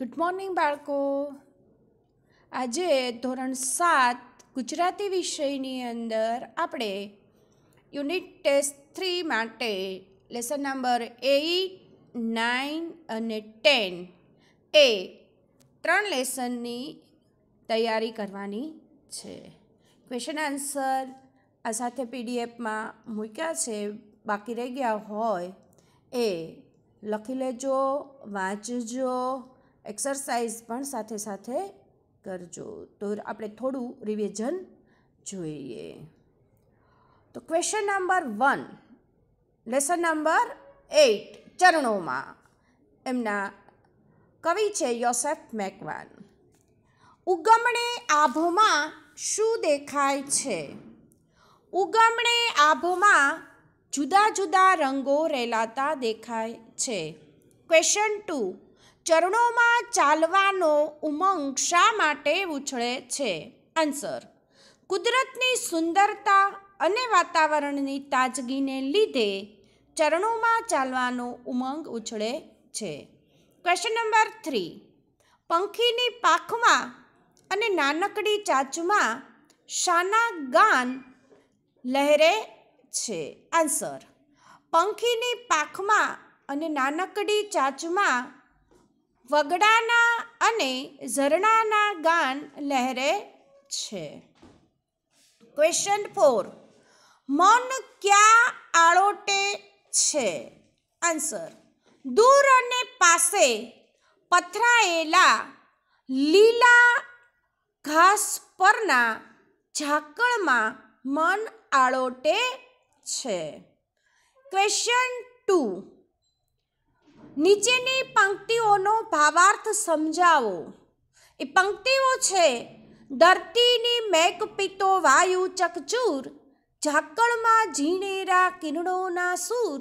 good morning બાળકો આજે ધોરણ સાત ગુજરાતી વિષયની અંદર આપણે યુનિટ ટેસ્ટ થ્રી માટે લેસન નંબર એઇટ નાઇન અને ટેન એ ત્રણ લેસનની તૈયારી કરવાની છે ક્વેશ્ચન આન્સર આ સાથે પીડીએફમાં મૂક્યા છે બાકી રહી ગયા હોય એ લખી લેજો વાંચજો એક્સરસાઇઝ પણ સાથે સાથે કરજો તો આપણે થોડું રિવિઝન જોઈએ તો question number one lesson number eight ચરણોમાં એમના કવિ છે યોસેફ મેકવાન ઉગમણે આભમાં શું દેખાય છે ઉગમણે આભમાં જુદા જુદા રંગો રેલાતા દેખાય છે ક્વેશ્ચન ટુ ચરણોમાં ચાલવાનો ઉમંગ શા માટે ઉછળે છે આન્સર કુદરતની સુંદરતા અને વાતાવરણની તાજગીને લીધે ચરણોમાં ચાલવાનો ઉમંગ ઉછળે છે ક્વેશ્ચન નંબર થ્રી પંખીની પાખમાં અને નાનકડી ચાચમાં શાના ગાન લહેરે છે આન્સર પંખીની પાખમાં અને નાનકડી ચાચમાં વગડાના અને ઝરણાના ગાન લહેરે છે ક્વેશ્ચન ફોર મન ક્યાં આળોટે છે આન્સર દૂર અને પાસે પથરાયેલા લીલા ઘાસ પરના ઝાકળમાં મન આળોટે છે ક્વેશ્ચન ટુ નીચેની પંક્તિઓનો ભાવાર્થ સમજાવો એ પંક્તિઓ છે ધરતીની મેઘ પીતો વાયુ ચકચૂર ઝાકળમાં ઝીણેરા કિરણોના સૂર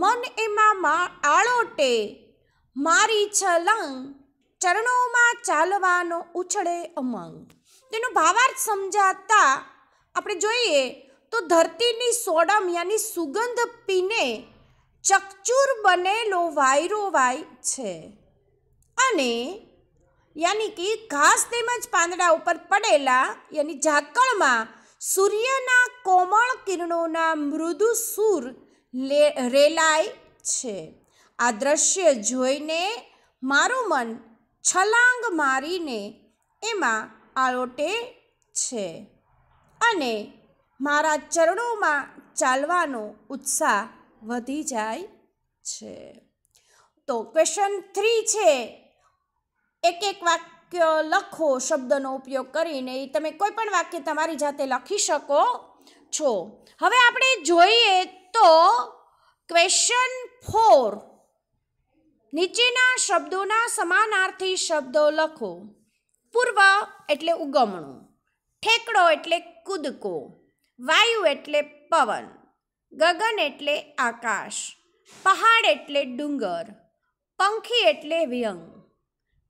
મન એમાં મા આળોટે મારી છલંગ ચરણોમાં ચાલવાનો ઉછળે અમંગ તેનો ભાવાર્થ સમજાતા આપણે જોઈએ તો ધરતીની સોડમ યાની સુગંધ પીને ચકચુર બનેલો વાયરો વાય છે અને યાની કે ઘાસ તેમજ પાંદડા ઉપર પડેલા યાની ઝાકળમાં સૂર્યના કોમળ કિરણોના મૃદુ સૂર લે રેલાય છે આ દ્રશ્ય જોઈને મારું મન છલાંગ મારીને એમાં આળોટે છે અને મારા ચરણોમાં ચાલવાનો ઉત્સાહ વધી જાય છે તો ક્વેશ્ચન થ્રી છે એક એક વાક્ય લખો શબ્દનો ઉપયોગ કરીને એ તમે કોઈ પણ વાક્ય તમારી જાતે લખી શકો છો હવે આપણે જોઈએ તો ક્વેશ્ચન ફોર નીચેના શબ્દોના સમાનાર્થી શબ્દો લખો પૂર્વ એટલે ઉગમણું ઠેકડો એટલે કૂદકો વાયુ એટલે પવન ગગન એટલે આકાશ પહાડ એટલે ડુંગર પંખી એટલે વ્યંગ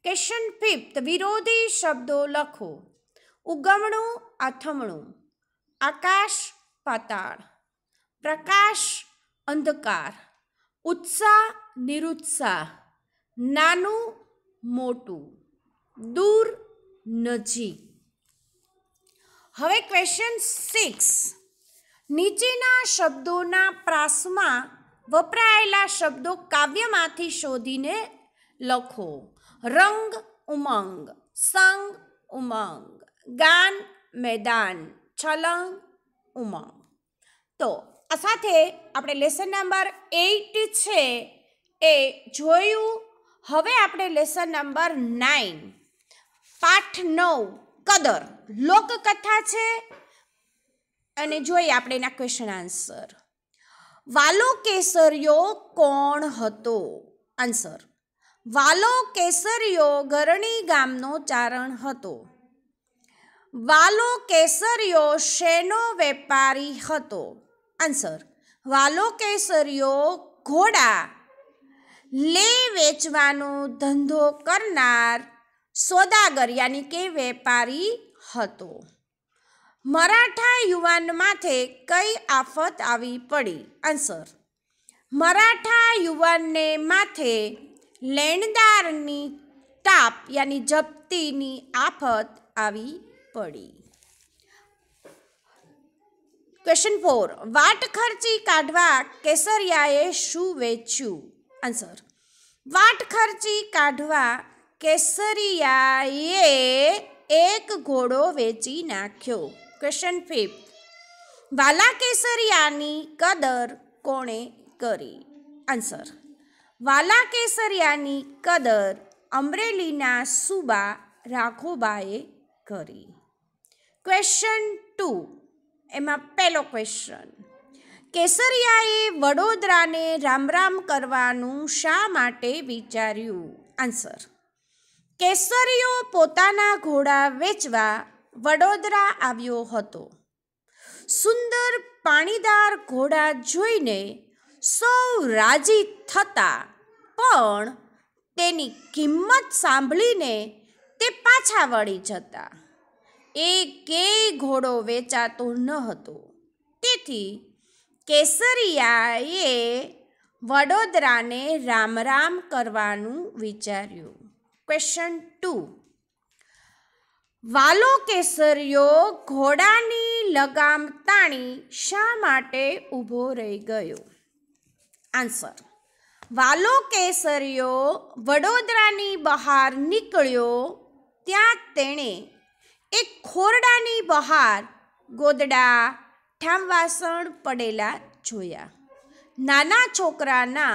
ક્વેશ્ચન ફિફ્થ વિરોધી શબ્દો લખો ઉગમણું આથમણું આકાશ પાતાળ પ્રકાશ અંધકાર ઉત્સાહ નિરુત્સાહ નાનું મોટું દૂર નજીક હવે ક્વેશ્ચન સિક્સ નીચેના શબ્દોના પ્રાસમાં વપરાયેલા શબ્દો કાવ્યમાંથી શોધીને લખો રંગ ઉમંગ સંગ ઉમંગ ગાન મેદાન છલંગ ઉમંગ તો આ સાથે આપણે લેસન નંબર એઇટ છે એ જોયું હવે આપણે લેસન નંબર નાઇન પાઠ નવ કદર લોકકથા છે અને જોઈએ આપણે એના ક્વેશ્ચન આન્સર વાલો કેસરિયો કોણ હતો આન્સર વાલો કેસરિયો ગરણી ગામનો ચારણ હતો વાલો કેસરિયો શેનો વેપારી હતો આન્સર વાલો કેસરિયો ઘોડા લે વેચવાનો ધંધો કરનાર સોદાગર યાની કે વેપારી હતો મરાઠા યુવાન માથે કઈ આફત આવી પડી આન્સર મરાઠા યુવાનને માથે લેણદારની તાપ યાની જપ્તીની આફત આવી પડી ક્વેશ્ચન ફોર વાટ ખર્ચી કાઢવા કેસરિયાએ શું વેચ્યું આન્સર વાટ ખર્ચી કાઢવા કેસરિયાએ એક ઘોડો વેચી નાખ્યો ક્વેશ્ચન ફિફ્થ વાલા કેસરિયાની કદર કોણે કરી આન્સર વાલા કેસરિયાની કદર અમરેલીના સુબા રાઘોબાએ કરી ક્વેશ્ચન ટુ એમાં પહેલો ક્વેશ્ચન કેસરિયાએ વડોદરાને રામ રામ કરવાનું શા માટે વિચાર્યું આન્સર કેસરીઓ પોતાના ઘોડા વેચવા વડોદરા આવ્યો હતો સુંદર પાણીદાર ઘોડા જોઈને સૌ રાજી થતા પણ તેની કિંમત સાંભળીને તે પાછા વળી જતા એ કે ઘોડો વેચાતો ન હતો તેથી કેસરિયાએ વડોદરાને રામ રામ કરવાનું વિચાર્યું ક્વેશ્ચન ટુ વાલો કેસરિયો ઘોડાની લગામ તાણી શા માટે ઊભો રહી ગયો આન્સર વાલો કેસરિયો વડોદરાની બહાર નીકળ્યો ત્યાં તેણે એક ખોરડાની બહાર ગોદડા ઠામવાસણ પડેલા જોયા નાના છોકરાના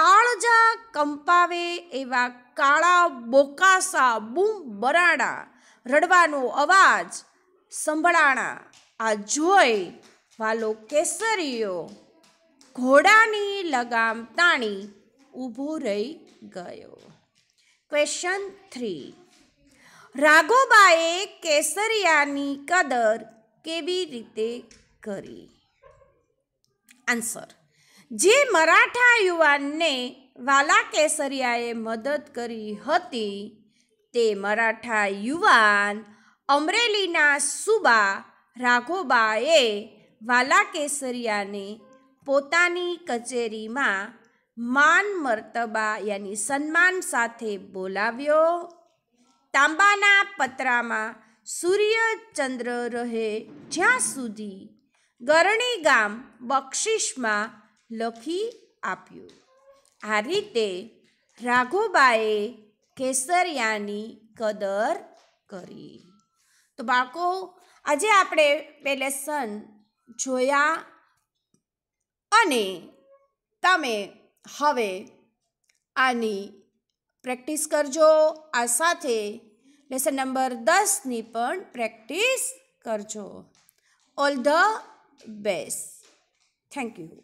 કાળજા કંપાવે એવા કાળા બોકાસા બૂમ બરાડા રડવાનો અવાજ સંભળાણા આ જોઈ વાલો કેસરીયો ઘોડાની લગામ તાણી ઊભો રહી ગયો ક્વેશ્ચન થ્રી રાઘોબાએ કેસરિયાની કદર કેવી રીતે કરી આન્સર જે મરાઠા યુવાનને વાલા કેસરિયાએ મદદ કરી હતી તે મરાઠા યુવાન અમરેલીના સુબા રાઘોબાએ વાલા કેસરિયાને પોતાની કચેરીમાં માન મર્તબા યાની સન્માન સાથે બોલાવ્યો તાંબાના પતરામાં સૂર્યચંદ્ર રહે જ્યાં સુધી ગરણી ગામ બક્ષિસમાં લખી આપ્યું આ રીતે રાઘોબાએ કેસરિયાની કદર કરી તો બાળકો આજે આપણે બે લેસન જોયા અને તમે હવે આની પ્રેક્ટિસ કરજો આ સાથે લેસન નંબર દસની પણ પ્રેક્ટિસ કરજો all the best thank you